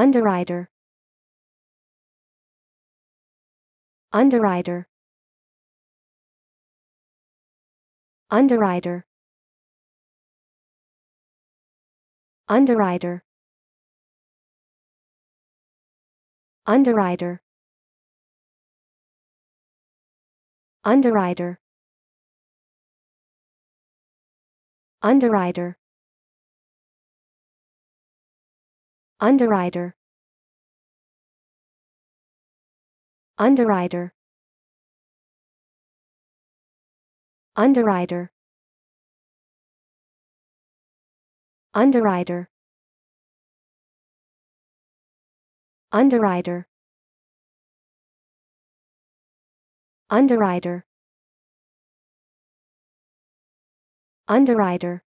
underwriter underwriter underwriter underwriter underwriter underwriter underwriter underwriter underwriter underwriter underwriter underwriter underwriter underwriter